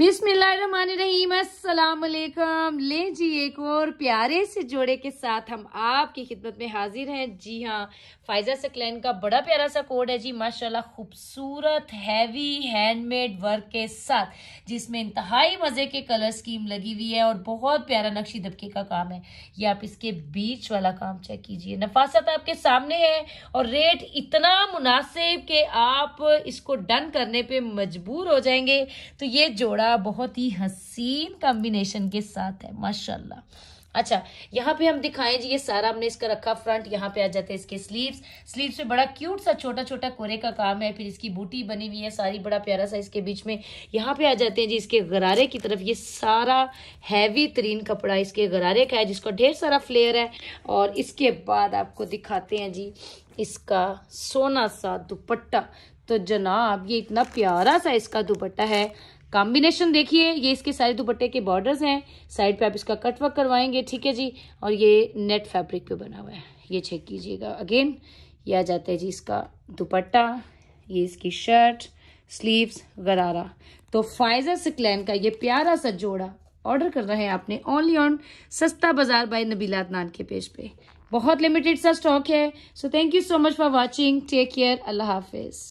बिस्मिल्लाम ले जी एक और प्यारे से जोड़े के साथ हम आपकी खिदमत में हाजिर हैं जी हाँ फाइजा सकलैन का बड़ा प्यारा सा कोड है जी माशाल्लाह खूबसूरत हैवी हैंडमेड वर्क के साथ जिसमें इंतहाई मज़े के कलर स्कीम लगी हुई है और बहुत प्यारा नक्शी दबके का काम है ये आप इसके बीच वाला काम चेक कीजिए नफासत आपके सामने है और रेट इतना मुनासिब कि आप इसको डन करने पर मजबूर हो जाएंगे तो ये जोड़ा बड़ा बहुत ही हसीन कॉम्बिनेशन के साथ है माशाल्लाह अच्छा यहाँ पे हम दिखाएं जी ये सारा हमने इसका रखा फ्रंट यहाँ पे आ जाते हैं इसके स्लीव्स स्लीव्स पे बड़ा क्यूट सा छोटा छोटा कोरे का काम है फिर इसकी बूटी बनी हुई है सारी बड़ा प्यारा सा इसके बीच में यहाँ पे आ जाते हैं जी इसके गरारे की तरफ ये सारा हैवी तरीन कपड़ा इसके गरारे का है जिसका ढेर सारा फ्लेयर है और इसके बाद आपको दिखाते हैं जी इसका सोना सा दुपट्टा तो जनाब ये इतना प्यारा सा इसका दुपट्टा है कॉम्बिनेशन देखिए ये इसके सारे दुपट्टे के बॉर्डर्स हैं साइड पे आप इसका कट वर्क करवाएंगे ठीक है जी और ये नेट फैब्रिक पे बना हुआ है ये चेक कीजिएगा अगेन ये आ जाता है जी इसका दुपट्टा ये इसकी शर्ट स्लीव्स गरारा तो फाइजर सिक्लैन का ये प्यारा सा जोड़ा ऑर्डर कर रहे हैं आपने ओनली ऑन सस्ता बाजार बाय नबीला नान के पेज पे बहुत लिमिटेड सा स्टॉक है so thank you so much for watching take care अल्लाह हाफिज